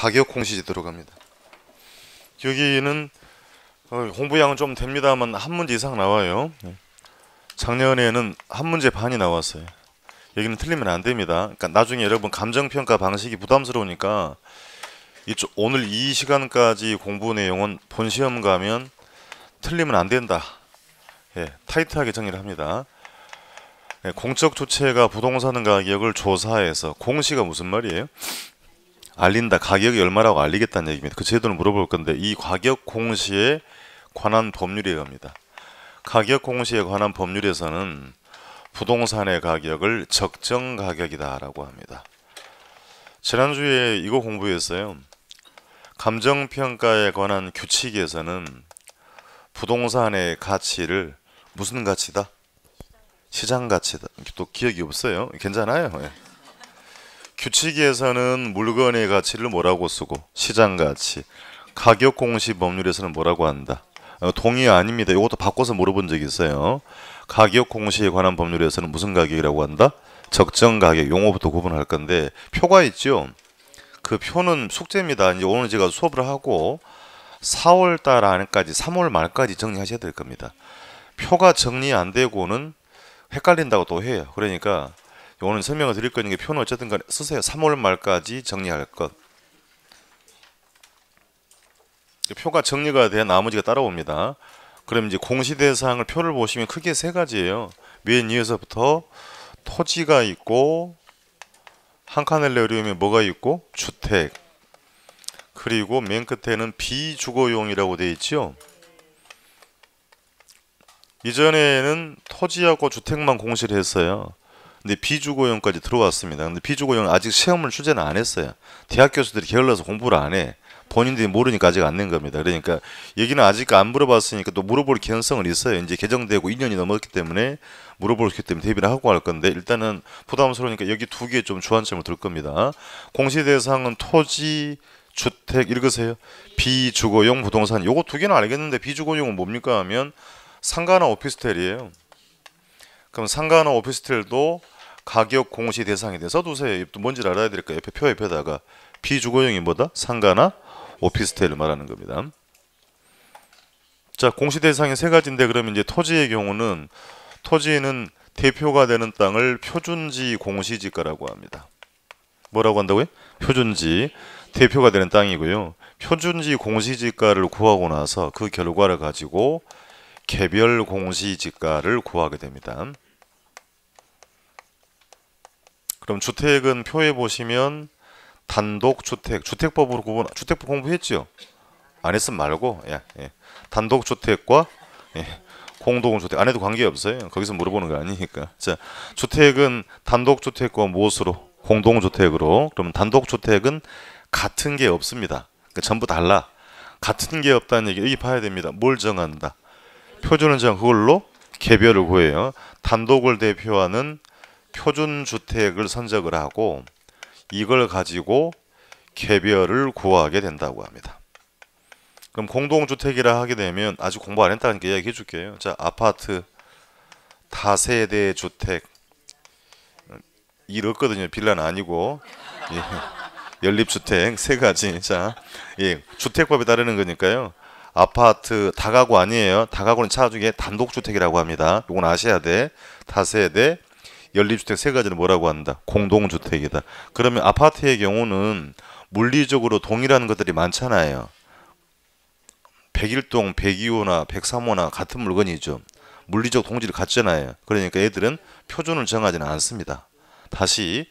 가격 공시지 들어갑니다. 여기는 어, 홍보양은 좀 됩니다만 한 문제 이상 나와요. 네. 작년에는 한 문제 반이 나왔어요. 여기는 틀리면 안 됩니다. 그러니까 나중에 여러분 감정평가 방식이 부담스러우니까 이쪽 오늘 이 시간까지 공부 내용은 본 시험 가면 틀리면 안 된다. 예, 타이트하게 정리를 합니다. 예, 공적 주체가 부동산 가격을 조사해서 공시가 무슨 말이에요? 알린다 가격이 얼마라고 알리겠다는 얘기입니다 그 제도를 물어볼 건데 이 가격 공시에 관한 법률에 의합니다 가격 공시에 관한 법률에서는 부동산의 가격을 적정 가격이다 라고 합니다 지난주에 이거 공부했어요 감정평가에 관한 규칙에서는 부동산의 가치를 무슨 가치다? 시장 가치다 또 기억이 없어요 괜찮아요 예. 규칙에서는 물건의 가치를 뭐라고 쓰고 시장 가치, 가격 공시 법률에서는 뭐라고 한다. 어, 동의 아닙니다. 이것도 바꿔서 물어본 적이 있어요. 가격 공시에 관한 법률에서는 무슨 가격이라고 한다? 적정 가격 용어부터 구분할 건데 표가 있죠. 그 표는 숙제입니다. 이제 오늘 제가 수업을 하고 4월 달 안까지 3월 말까지 정리하셔야 될 겁니다. 표가 정리 안 되고는 헷갈린다고 또 해요. 그러니까 요거는 설명을 드릴 거니까 표는 어쨌든 간에 쓰세요. 3월 말까지 정리할 것. 표가 정리가 돼야 나머지가 따라옵니다. 그럼 이제 공시대상을 표를 보시면 크게 세 가지예요. 맨 위에서부터 토지가 있고 한 칸을 내려오면 뭐가 있고 주택 그리고 맨 끝에는 비주거용이라고 되어 있죠. 이전에는 토지하고 주택만 공시를 했어요. 근데 비주고용까지 들어왔습니다. 근데 비주고용 아직 시험을 출제는 안 했어요. 대학 교수들이 게을러서 공부를 안 해. 본인들이 모르니까 아직 안 낸 겁니다. 그러니까 여기는 아직 안 물어봤으니까 또 물어볼 개연성은 있어요. 이제 개정되고 2년이 넘었기 때문에 물어볼수있기 때문에 대비를 하고 갈 건데 일단은 부담스러우니까 여기 두 개 좀 주안점을 둘 겁니다. 공시 대상은 토지, 주택 읽으세요. 비주거용 부동산 요거 두 개는 알겠는데 비주거용은 뭡니까 하면 상가나 오피스텔이에요. 그럼 상가나 오피스텔도 가격 공시 대상이 돼서 두세요. 뭔지 알아야 될까요? 옆에 표 옆에다가 비주거용이 뭐다? 상가나 오피스텔을 말하는 겁니다. 자 공시 대상이 세 가지인데 그러면 이제 토지의 경우는 토지는 대표가 되는 땅을 표준지 공시지가라고 합니다. 뭐라고 한다고요? 표준지 대표가 되는 땅이고요. 표준지 공시지가를 구하고 나서 그 결과를 가지고 개별 공시지가를 구하게 됩니다. 그럼 주택은 표에 보시면 단독 주택, 주택법으로 구분, 주택법 공부했지요? 안 했으면 말고, 예, 예. 단독 주택과 예, 공동 주택 안 해도 관계 없어요. 거기서 물어보는 거 아니니까. 자, 주택은 단독 주택과 무엇으로? 공동 주택으로. 그러면 단독 주택은 같은 게 없습니다. 그러니까 전부 달라. 같은 게 없다는 얘기 여기 봐야 됩니다. 뭘 정한다? 표준은 정 그걸로 개별을 구해요. 단독을 대표하는 표준 주택을 선적을 하고 이걸 가지고 개별을 구하게 된다고 합니다. 그럼 공동주택이라 하게 되면 아직 공부 안 했다는 게 얘기해 줄게요. 자, 아파트 다세대 주택 이렇거든요. 빌라는 아니고 예. 연립주택 세 가지. 자, 예, 주택법에 따르는 거니까요. 아파트 다가구 아니에요. 다가구는 차중에 단독주택이라고 합니다. 이건 아셔야 돼. 다세대 연립주택 세 가지는 뭐라고 한다? 공동주택이다. 그러면 아파트의 경우는 물리적으로 동일한 것들이 많잖아요. 101동, 102호나 103호나 같은 물건이죠. 물리적 동질이 같잖아요. 그러니까 애들은 표준을 정하지는 않습니다. 다시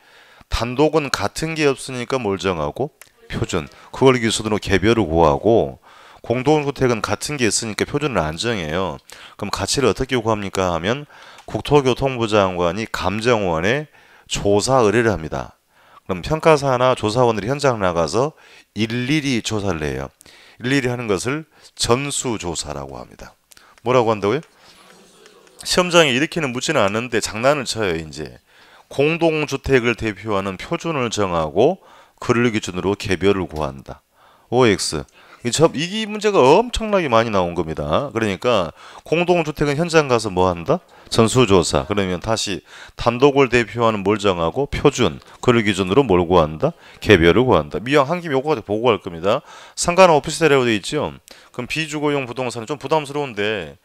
단독은 같은 게 없으니까 뭘 정하고 표준. 그걸 기준으로 개별을 구하고 공동주택은 같은 게 있으니까 표준을 안 정해요. 그럼 가치를 어떻게 요구합니까 하면 국토교통부 장관이 감정원에 조사 의뢰를 합니다. 그럼 평가사나 조사원들이 현장 나가서 일일이 조사를 해요. 일일이 하는 것을 전수조사라고 합니다. 뭐라고 한다고요? 시험장에 이렇게는 묻지는 않는데 장난을 쳐요 이제 공동주택을 대표하는 표준을 정하고 그를 기준으로 개별을 구한다 OX 이 문제가 엄청나게 많이 나온 겁니다. 그러니까 공동주택은 현장 가서 뭐 한다? 전수조사 그러면 다시 단독을 대표하는 뭘 정하고 표준 그를 기준으로 뭘 구한다 개별을 구한다 미왕 한김 요구가 보고할 겁니다 상가나 오피스텔이라고 되어 있죠 그럼 비주거용 부동산은 좀 부담스러운데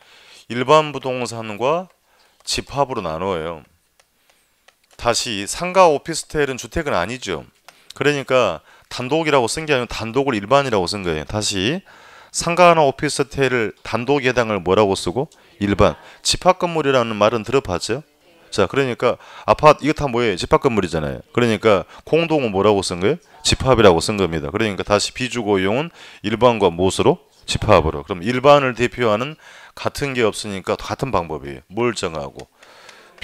일반 부동산과 집합으로 나눠요 다시 상가 오피스텔은 주택은 아니죠 그러니까 단독이라고 쓴 게 아니고 단독을 일반이라고 쓴 거예요. 다시 상가나 오피스텔을 단독 에 해당을 뭐라고 쓰고 일반 집합 건물이라는 말은 들어봤죠. 자, 그러니까 아파트 이것다 뭐예요? 집합 건물이잖아요. 그러니까 공동은 뭐라고 쓴 거예요? 집합이라고 쓴 겁니다. 그러니까 다시 비주거용은 일반과 무엇으로? 집합으로. 그럼 일반을 대표하는 같은 게 없으니까 같은 방법이에요. 뭘 정하고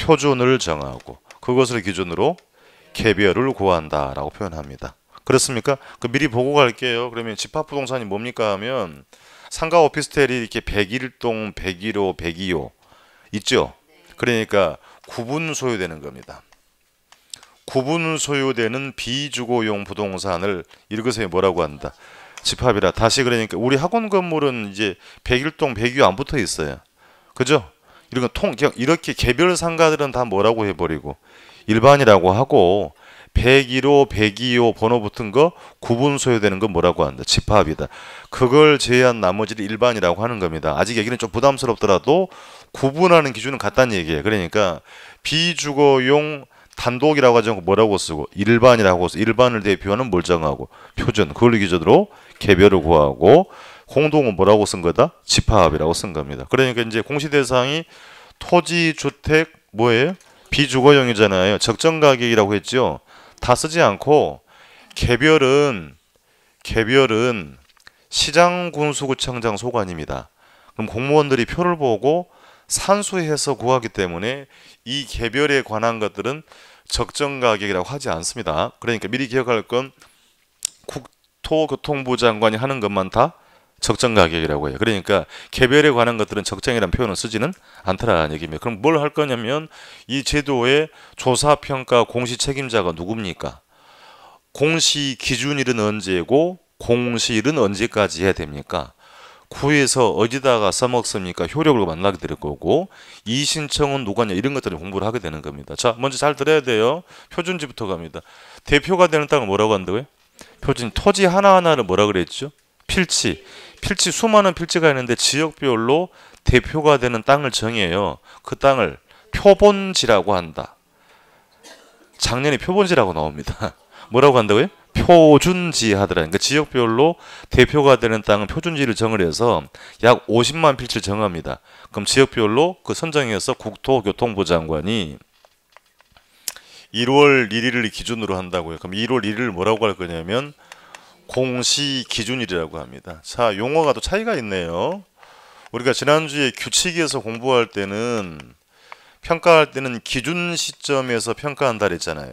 표준을 정하고 그것을 기준으로 개별을 구한다라고 표현합니다. 그렇습니까? 그 미리 보고 갈게요. 그러면 집합부동산이 뭡니까 하면 상가 오피스텔이 이렇게 101동, 101호, 102호 있죠. 네. 그러니까 구분 소유되는 겁니다. 구분 소유되는 비주거용 부동산을 읽으세요. 뭐라고 한다. 집합이라 다시 그러니까 우리 학원 건물은 이제 101동, 102호 안 붙어 있어요. 그죠? 이런 통 이렇게 개별 상가들은 다 뭐라고 해버리고 일반이라고 하고 101호, 102호 번호 붙은 거 구분 소요되는 거 뭐라고 한다. 집합이다. 그걸 제외한 나머지를 일반이라고 하는 겁니다. 아직 얘기는 좀 부담스럽더라도 구분하는 기준은 같다는 얘기예요. 그러니까 비주거용 단독이라고 하지 않고 뭐라고 쓰고 일반이라고 쓰고 일반을 대표하는 뭘 정하고 표준 그걸 기준으로 개별을 구하고 공동은 뭐라고 쓴 거다? 집합이라고 쓴 겁니다. 그러니까 이제 공시 대상이 토지 주택 뭐예요? 비주거용이잖아요. 적정 가격이라고 했죠. 다 쓰지 않고 개별은 개별은 시장군수구청장 소관입니다. 그럼 공무원들이 표를 보고 산수해서 구하기 때문에 이 개별에 관한 것들은 적정 가격이라고 하지 않습니다. 그러니까 미리 기억할 건 국토교통부 장관이 하는 것만 다 적정 가격이라고 해요. 그러니까 개별에 관한 것들은 적정이라는 표현을 쓰지는 않더라는 얘기입니다. 그럼 뭘 할 거냐면 이 제도의 조사 평가 공시 책임자가 누굽니까? 공시 기준일은 언제고 공시일은 언제까지 해야 됩니까? 구에서 어디다가 써먹습니까? 효력을 만나게 될 거고 이 신청은 누가냐 이런 것들을 공부를 하게 되는 겁니다. 자 먼저 잘 들어야 돼요. 표준지부터 갑니다. 대표가 되는 땅은 뭐라고 한다고요? 표준 토지 하나하나를 뭐라 그랬죠? 필치 필치 수많은 필지가 있는데 지역별로 대표가 되는 땅을 정해요. 그 땅을 표본지라고 한다. 작년에 표본지라고 나옵니다. 뭐라고 한다고요? 표준지 하더라. 그러니까 지역별로 대표가 되는 땅은 표준지를 정을 해서 약 50만 필지를 정합니다. 그럼 지역별로 그 선정해서 국토교통부 장관이 1월 1일을 기준으로 한다고요. 그럼 1월 1일을 뭐라고 할 거냐면 공시 기준일이라고 합니다. 자, 용어가 또 차이가 있네요. 우리가 지난주에 규칙에서 공부할 때는 평가할 때는 기준 시점에서 평가한다 그랬잖아요.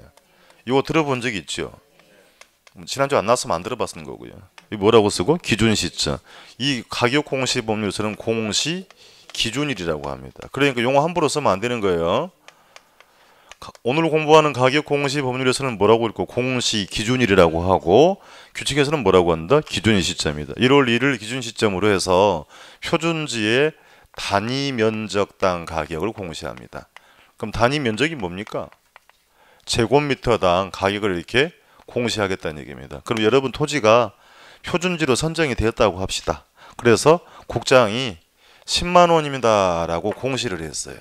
이거 들어본 적 있죠? 지난주 안 나왔으면 안 들어봤은 거고요. 이 뭐라고 쓰고? 기준 시점. 이 가격 공시 법률서는 공시 기준일이라고 합니다. 그러니까 용어 함부로 쓰면 안 되는 거예요. 오늘 공부하는 가격 공시 법률에서는 뭐라고 읽고 공시 기준일이라고 하고 규칙에서는 뭐라고 한다? 기준 시점이다. 1월 1일 기준 시점으로 해서 표준지의 단위 면적당 가격을 공시합니다. 그럼 단위 면적이 뭡니까? 제곱미터당 가격을 이렇게 공시하겠다는 얘기입니다. 그럼 여러분 토지가 표준지로 선정이 되었다고 합시다. 그래서 국장이 10만 원입니다라고 공시를 했어요.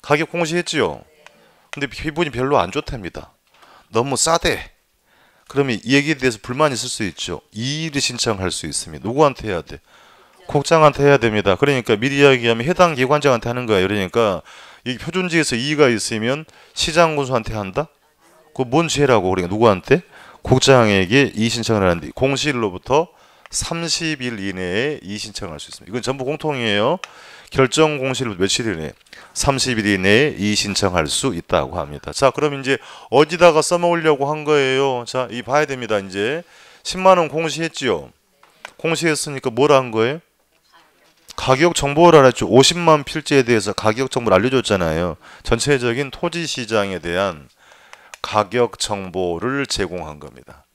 가격 공시했지요. 근데 기분이 별로 안 좋답니다. 너무 싸대. 그러면 이 얘기에 대해서 불만이 있을 수 있죠. 이의를 신청할 수 있습니다. 누구한테 해야 돼? 국장한테 해야 됩니다. 그러니까 미리 이야기하면 해당 기관장한테 하는 거야. 그러니까 이 표준지에서 이의가 있으면 시장 군수한테 한다? 그뭔 죄라고 그러니까 누구한테? 국장에게 이의 신청을 하는데 공실로부터 30일 이내에 이신청할 수 있습니다. 이건 전부 공통이에요. 결정 공시일 며칠 이내, 에 30일 이내에 이신청할 수 있다고 합니다. 자, 그럼 이제 어디다가 써먹으려고 한 거예요? 자, 이 봐야 됩니다. 이제 10만 원 공시했지요. 공시했으니까 뭘 한 거예요? 가격 정보를 알았죠. 50만 필지에 대해서 가격 정보를 알려줬잖아요. 전체적인 토지 시장에 대한 가격 정보를 제공한 겁니다.